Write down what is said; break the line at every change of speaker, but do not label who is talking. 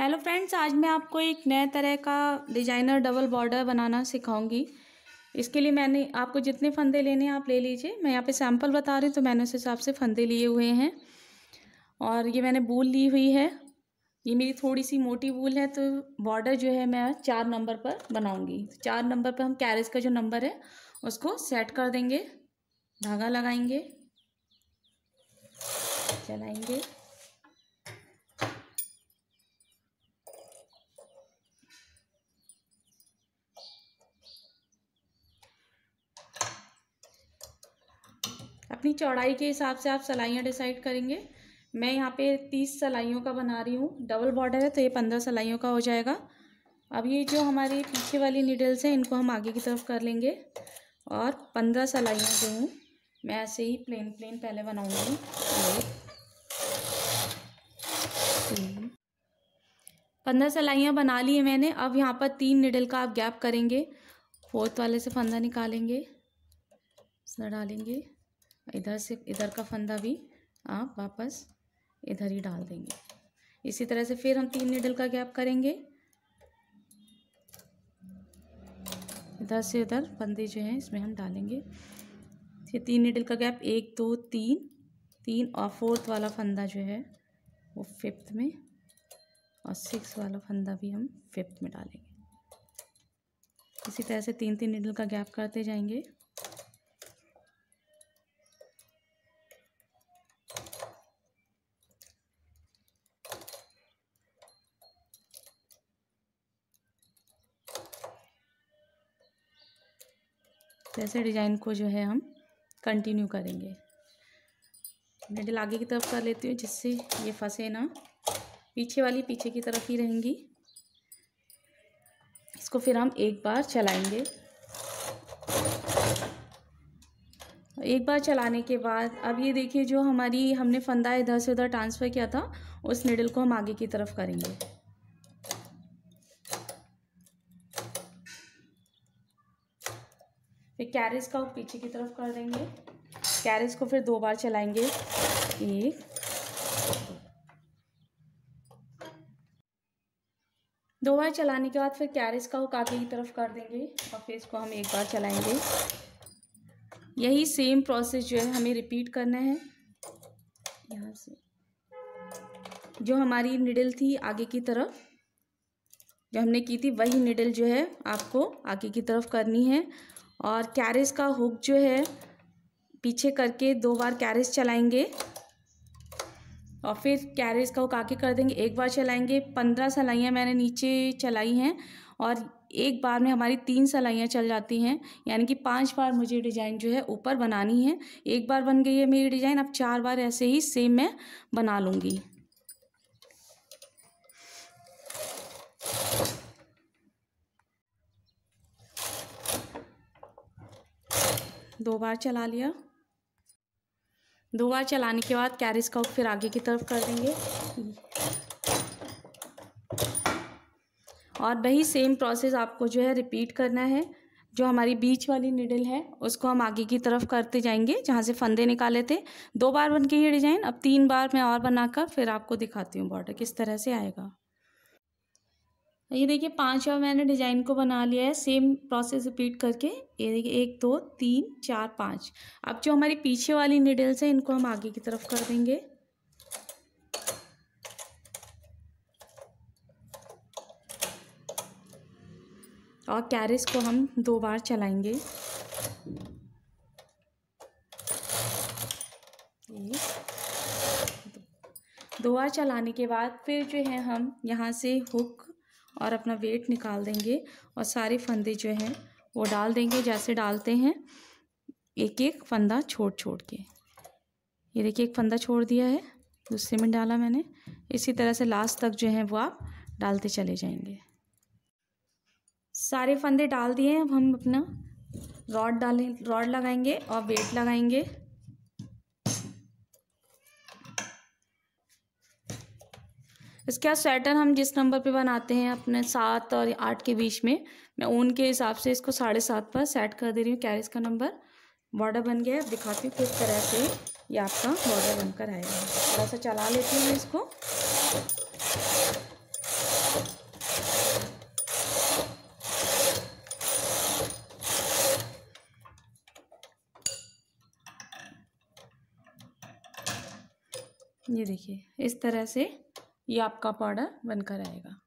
hello friends आज मैं आपको एक नए तरह का डिजाइनर डबल बॉर्डर बनाना सिखाऊंगी इसके लिए मैंने आपको जितने फंदे लेने हैं आप ले लीजिए मैं यहाँ पे सैंपल बता रही हूँ तो मैंने उस हिसाब से फंदे लिए हुए हैं और ये मैंने बूल ली हुई है ये मेरी थोड़ी सी मोटी बूल है तो बॉर्डर जो है मैं चार नंबर पर बनाऊँगी तो चार नंबर पर हम कैरेज का जो नंबर है उसको सेट कर देंगे धागा लगाएंगे चलाएंगे अपनी चौड़ाई के हिसाब से आप सलाइयाँ डिसाइड करेंगे मैं यहाँ पे तीस सलाइयों का बना रही हूँ डबल बॉर्डर है तो ये पंद्रह सलाइयों का हो जाएगा अब ये जो हमारी पीछे वाली निडल्स हैं इनको हम आगे की तरफ कर लेंगे और पंद्रह सलाइयाँ जो हूँ मैं ऐसे ही प्लेन प्लेन पहले बनाऊँगी पंद्रह सलाइयाँ बना ली है मैंने अब यहाँ पर तीन निडल का आप गैप करेंगे फोर्थ वाले से फंदा निकालेंगे डालेंगे इधर से इधर का फंदा भी आप वापस इधर ही डाल देंगे इसी तरह से फिर हम तीन निडल का गैप करेंगे इधर से उधर फंदे जो हैं इसमें हम डालेंगे ये तीन निडल का गैप एक दो तीन तीन और फोर्थ वाला फंदा जो है वो फिफ्थ में और सिक्स वाला फंदा भी हम फिफ्थ में डालेंगे इसी तरह से तीन तीन निडल का गैप करते जाएंगे तो ऐसे डिज़ाइन को जो है हम कंटिन्यू करेंगे मेडल आगे की तरफ कर लेती हूँ जिससे ये फंसे ना पीछे वाली पीछे की तरफ ही रहेंगी इसको फिर हम एक बार चलाएंगे एक बार चलाने के बाद अब ये देखिए जो हमारी हमने फंदा इधर से उधर ट्रांसफ़र किया था उस निडल को हम आगे की तरफ करेंगे फिर कैरेज का पीछे की तरफ कर देंगे कैरेज को फिर दो बार चलाएंगे एक दो बार चलाने के बाद फिर कैरेज का आगे की तरफ कर देंगे और फिर इसको हम एक बार चलाएंगे यही सेम प्रोसेस जो है हमें रिपीट करना है यहाँ से जो हमारी निडल थी आगे की तरफ जो हमने की थी वही निडल जो है आपको आगे की तरफ करनी है और कैरेज का हुक जो है पीछे करके दो बार कैरेज चलाएंगे और फिर कैरेज का हुक आके कर देंगे एक बार चलाएंगे पंद्रह सलाइयाँ मैंने नीचे चलाई हैं और एक बार में हमारी तीन सलाइयाँ चल जाती हैं यानी कि पांच बार मुझे डिज़ाइन जो है ऊपर बनानी है एक बार बन गई है मेरी डिज़ाइन अब चार बार ऐसे ही सेम मैं बना लूँगी दो बार चला लिया दो बार चलाने के बाद कैरिस का फिर आगे की तरफ कर देंगे और वही सेम प्रोसेस आपको जो है रिपीट करना है जो हमारी बीच वाली निडल है उसको हम आगे की तरफ करते जाएंगे जहाँ से फंदे निकाले थे दो बार बन के ये डिजाइन अब तीन बार मैं और बनाकर फिर आपको दिखाती हूँ बॉर्डर किस तरह से आएगा ये देखिए पांचवा मैंने डिजाइन को बना लिया है सेम प्रोसेस रिपीट करके ये देखिए एक दो तीन चार पाँच अब जो हमारी पीछे वाली निडल्स हैं इनको हम आगे की तरफ कर देंगे और कैरिस को हम दो बार चलाएंगे दो बार चलाने के बाद फिर जो है हम यहाँ से हुक और अपना वेट निकाल देंगे और सारे फंदे जो हैं वो डाल देंगे जैसे डालते हैं एक एक फंदा छोड़ छोड़ के ये देखिए एक फंदा छोड़ दिया है दूसरे में डाला मैंने इसी तरह से लास्ट तक जो है वो आप डालते चले जाएंगे सारे फंदे डाल दिए अब हम अपना रॉड डालें रॉड लगाएंगे और वेट लगाएंगे इसके बाद स्वेटर हम जिस नंबर पे बनाते हैं अपने सात और आठ के बीच में मैं ऊन के हिसाब से इसको साढ़े सात पर सेट कर दे रही हूँ कैरिज का नंबर बॉर्डर बन गया है दिखाती हूँ किस तरह से ये आपका बॉर्डर बनकर आएगा थोड़ा सा चला लेती हूँ इसको ये देखिए इस तरह से ये आपका पाउडर बनकर आएगा